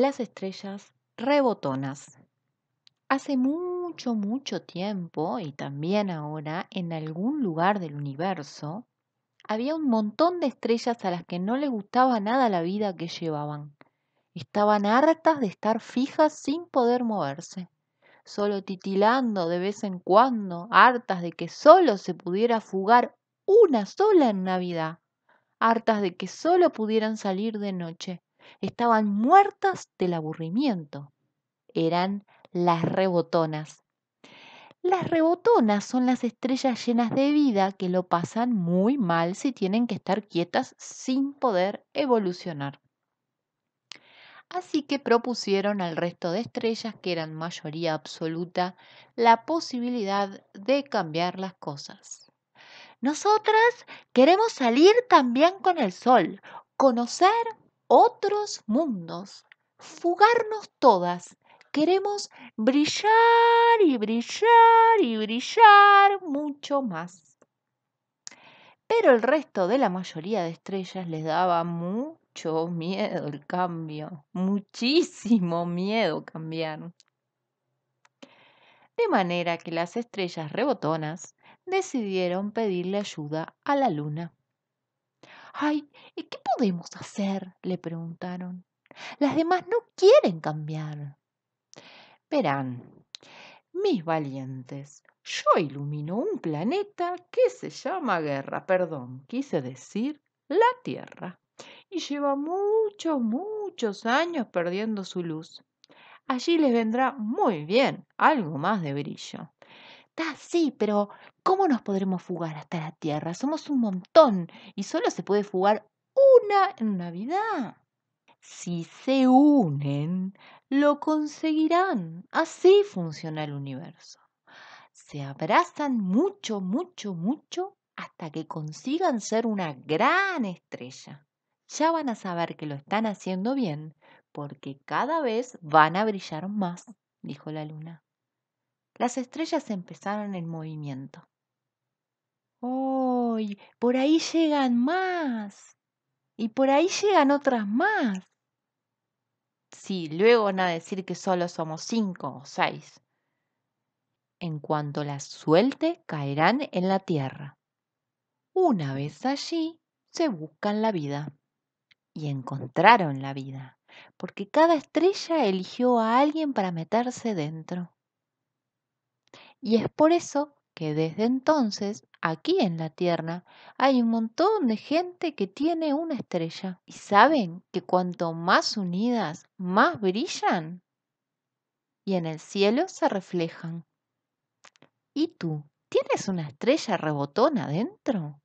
las estrellas rebotonas. Hace mucho, mucho tiempo, y también ahora, en algún lugar del universo, había un montón de estrellas a las que no les gustaba nada la vida que llevaban. Estaban hartas de estar fijas sin poder moverse, solo titilando de vez en cuando, hartas de que solo se pudiera fugar una sola en Navidad, hartas de que solo pudieran salir de noche, Estaban muertas del aburrimiento. Eran las rebotonas. Las rebotonas son las estrellas llenas de vida que lo pasan muy mal si tienen que estar quietas sin poder evolucionar. Así que propusieron al resto de estrellas, que eran mayoría absoluta, la posibilidad de cambiar las cosas. Nosotras queremos salir también con el sol, conocer otros mundos, fugarnos todas. Queremos brillar y brillar y brillar mucho más. Pero el resto de la mayoría de estrellas les daba mucho miedo el cambio, muchísimo miedo cambiar. De manera que las estrellas rebotonas decidieron pedirle ayuda a la luna. Ay, ¿qué podemos hacer? le preguntaron. Las demás no quieren cambiar. Verán, mis valientes, yo ilumino un planeta que se llama guerra, perdón, quise decir la Tierra, y lleva muchos, muchos años perdiendo su luz. Allí les vendrá muy bien algo más de brillo. —Ah, sí, pero ¿cómo nos podremos fugar hasta la Tierra? Somos un montón y solo se puede fugar una en Navidad. Si se unen, lo conseguirán. Así funciona el universo. Se abrazan mucho, mucho, mucho hasta que consigan ser una gran estrella. Ya van a saber que lo están haciendo bien porque cada vez van a brillar más, dijo la luna las estrellas empezaron el movimiento. ¡Uy! Por ahí llegan más. Y por ahí llegan otras más. Sí, luego van a decir que solo somos cinco o seis. En cuanto las suelte, caerán en la tierra. Una vez allí, se buscan la vida. Y encontraron la vida, porque cada estrella eligió a alguien para meterse dentro. Y es por eso que desde entonces, aquí en la Tierra, hay un montón de gente que tiene una estrella. ¿Y saben que cuanto más unidas, más brillan? Y en el cielo se reflejan. ¿Y tú? ¿Tienes una estrella rebotona adentro?